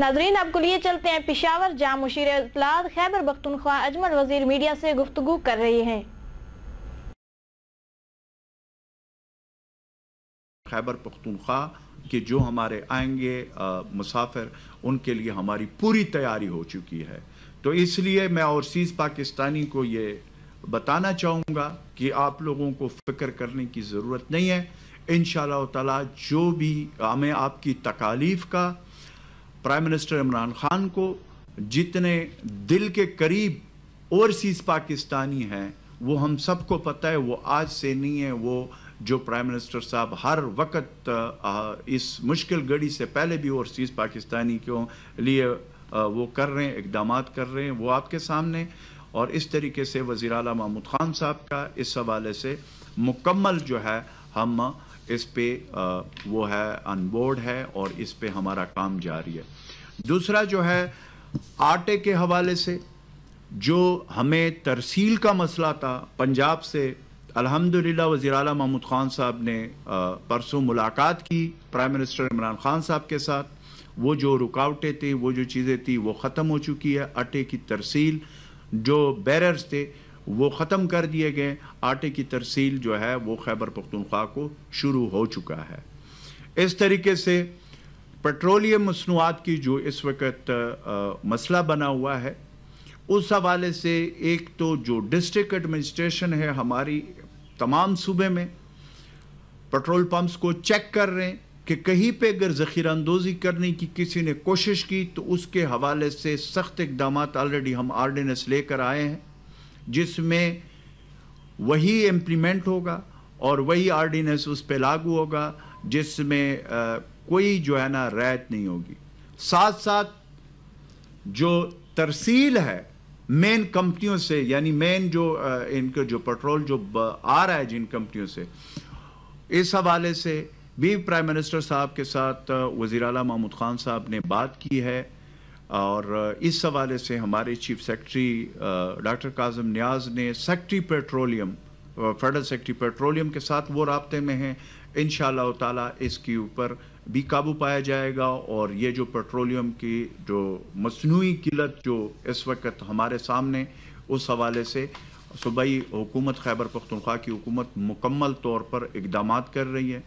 नाजरीन आपको लिए चलते हैं पिशावर जहाँ मुशीर इतलाद खैबर पख्तनख्वा अजमल वजीर मीडिया से गुफ्तु कर रही हैं खैबर पख्तनख्वा के जो हमारे आएंगे आ, मुसाफिर उनके लिए हमारी पूरी तैयारी हो चुकी है तो इसलिए मैं औरसीज़ पाकिस्तानी को ये बताना चाहूँगा कि आप लोगों को फ़िक्र करने की ज़रूरत नहीं है इन शो भी हमें आपकी तकालीफ़ का प्राइम मिनिस्टर इमरान खान को जितने दिल के करीब ओवरसीज पाकिस्तानी हैं वो हम सबको पता है वो आज से नहीं है वो जो प्राइम मिनिस्टर साहब हर वक्त इस मुश्किल घड़ी से पहले भी ओवरसीज़ पाकिस्तानी के लिए वो कर रहे हैं इकदाम कर रहे हैं वो आपके सामने और इस तरीके से वज़ी अला महमूद ख़ान साहब का इस हवाले से मुकम्मल जो है हम इस पे वो है अनबोर्ड है और इस पे हमारा काम जारी है दूसरा जो है आटे के हवाले से जो हमें तरसील का मसला था पंजाब से अल्हम्दुलिल्लाह वज़ी अला महमूद ख़ान साहब ने परसों मुलाकात की प्राइम मिनिस्टर इमरान ख़ान साहब के साथ वो जो रुकावटें थी वो जो चीज़ें थी वो ख़त्म हो चुकी है आटे की तरसील जो बैरर्स थे वो ख़त्म कर दिए गए आटे की तरसील जो है वो खैबर पख्तनख्वा को शुरू हो चुका है इस तरीके से पेट्रोलियम मसनूआत की जो इस वक्त मसला बना हुआ है उस हवाले से एक तो जो डिस्ट्रिक्ट एडमिनिस्ट्रेशन है हमारी तमाम सूबे में पेट्रोल पम्प्स को चेक कर रहे हैं कि कहीं पे अगर ज़ख़ीरा अंदोज़ी करने की किसी ने कोशिश की तो उसके हवाले से सख्त इकदाम ऑलरेडी हम आर्डीनेंस लेकर आए हैं जिसमें वही इम्प्लीमेंट होगा और वही आर्डिनेंस उस पर लागू होगा जिसमें कोई जो है ना रैत नहीं होगी साथ साथ जो तरसील है मेन कंपनियों से यानी मेन जो इनके जो पेट्रोल जो आ रहा है जिन कंपनियों से इस हवाले से भी प्राइम मिनिस्टर साहब के साथ वज़ी अला महमूद ख़ान साहब ने बात की है और इस हवाले से हमारे chief secretary doctor Kazim Niaz ने secretary petroleum federal secretary petroleum के साथ वो रबते में हैं इन ताला इसके ऊपर भी काबू पाया जाएगा और ये जो पेट्रोलियम की जो मसनू किलत जो इस वक्त हमारे सामने उस हवाले से सूबाई हुकूमत खैबर पख्तनख्वा की हुकूमत मुकम्मल तौर पर इकदाम कर रही है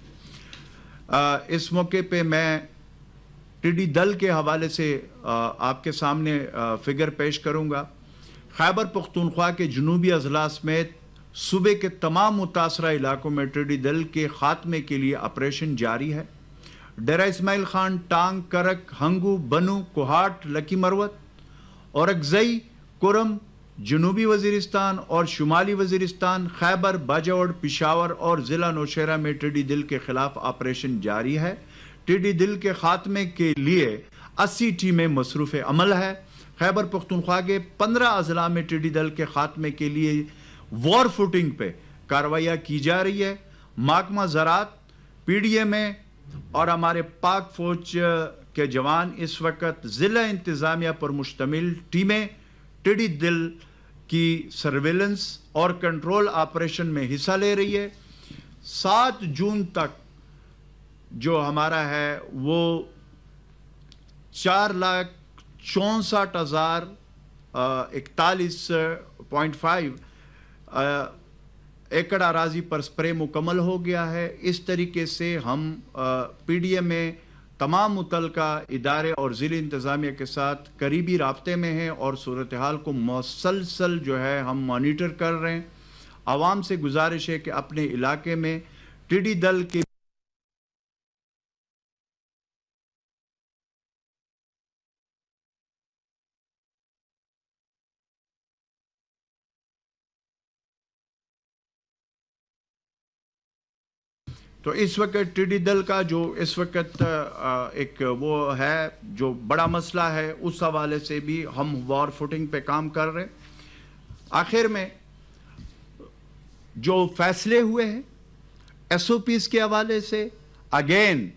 आ, इस मौके पर मैं टिड्डी दल के हवाले से आपके सामने फिगर पेश करूँगा खैबर पख्तूनख्वा के जनूबी अजला समेत सूबे के तमाम मुतासर इलाकों में टिड्डी दल के खात्मे के लिए ऑपरेशन जारी है डेरा इसमाइल खान टांग करक हंगू बनू कोहाट लकी मरवत और अगजई कुरम जनूबी वजीरिस्तान और शुमाली वजीरिस्तान खैबर बाजावड़ पिशावर और ज़िला नौशहरा में टिड्डी दिल के खिलाफ ऑपरेशन जारी है टिड्डी दिल के खात्मे के लिए अस्सी टीमें मसरूफ़ अमल है खैबर पख्तनख्वा के पंद्रह अजला में टिड्डी दल के खात्मे के लिए वॉर फुटिंग पे कार्रवाइयाँ की जा रही है माकमा ज़रात पी डी एम ए और हमारे पाक फौज के जवान इस वक्त ज़िला इंतज़ामिया पर मुश्तमिल टीमें टिडी दिल की सर्वेलेंस और कंट्रोल ऑपरेशन में हिस्सा ले रही है सात जून तक जो हमारा है वो चार लाख चौंसठ हज़ार इकतालीस पॉइंट फाइव एकड़ आराजी पर स्प्रे मुकम्मल हो गया है इस तरीके से हम एम में तमाम मुतलका इदारे और ज़िले इंतज़ामिया के साथ करीबी रबते में हैं और सूरत हाल को मसलसल जो है हम मॉनिटर कर रहे हैं आवाम से गुजारिश है कि अपने इलाके में टिडी दल के तो इस वक्त टिडी दल का जो इस वक्त एक वो है जो बड़ा मसला है उस हवाले से भी हम वॉर फुटिंग पे काम कर रहे आखिर में जो फैसले हुए हैं एसओपीस के हवाले से अगेन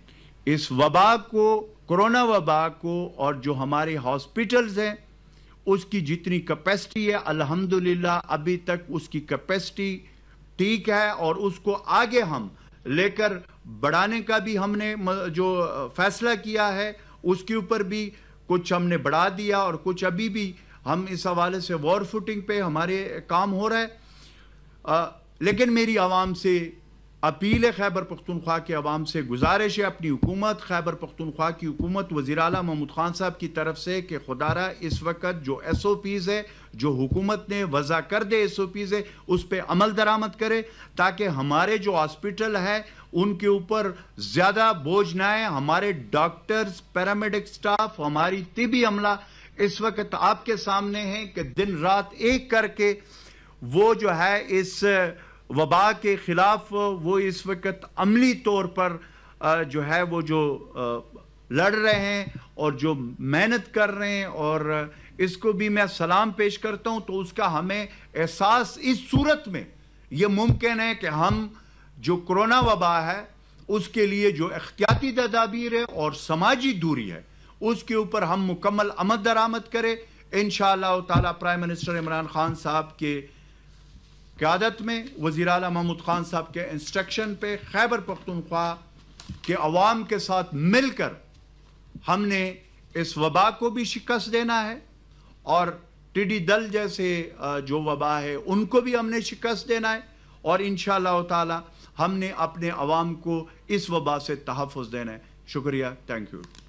इस वबा को कोरोना वबा को और जो हमारे हॉस्पिटल्स हैं उसकी जितनी कैपेसिटी है अल्हम्दुलिल्लाह अभी तक उसकी कैपेसिटी ठीक है और उसको आगे हम लेकर बढ़ाने का भी हमने जो फैसला किया है उसके ऊपर भी कुछ हमने बढ़ा दिया और कुछ अभी भी हम इस हवाले से वॉर फुटिंग पे हमारे काम हो रहा है आ, लेकिन मेरी आवाम से अपील है खैबर पख्तनख्वा के अवाम से गुजारिश है अपनी हुकूमत खैबर पख्तनख्वा की हुकूमत वजी अल महमूद खान साहब की तरफ से कि खुदारा इस वक्त जो एस ओ पीज़ है जो हुकूमत ने वजह कर दे एस ओ पीज़ है उस पर अमल दरामद करे ताकि हमारे जो हॉस्पिटल है उनके ऊपर ज़्यादा बोझ ना आए हमारे डॉक्टर्स पैरामेडिक स्टाफ हमारी तिबी अमला इस वक्त आपके सामने है कि दिन रात एक करके वो जो है इस वबा के ख़िलाफ़ वो इस वक्त अमली तौर पर जो है वो जो लड़ रहे हैं और जो मेहनत कर रहे हैं और इसको भी मैं सलाम पेश करता हूं तो उसका हमें एहसास इस सूरत में ये मुमकिन है कि हम जो कोरोना वबा है उसके लिए जो एहतियाती तदाबीर है और समाजी दूरी है उसके ऊपर हम मुकम्मल अमद दरामद करें इन शाह प्राइम मिनिस्टर इमरान खान साहब के क्यादत में वज़ी अल महमूद ख़ान साहब के इंस्ट्रक्शन पे खैबर पख्तनख्वा के अवाम के साथ मिलकर हमने इस वबा को भी शिकस्त देना है और टिडी दल जैसे जो वबा है उनको भी हमने शिकस्त देना है और इन शाह हमने अपने अवाम को इस वबा से तहफ़ देना है शुक्रिया थैंक यू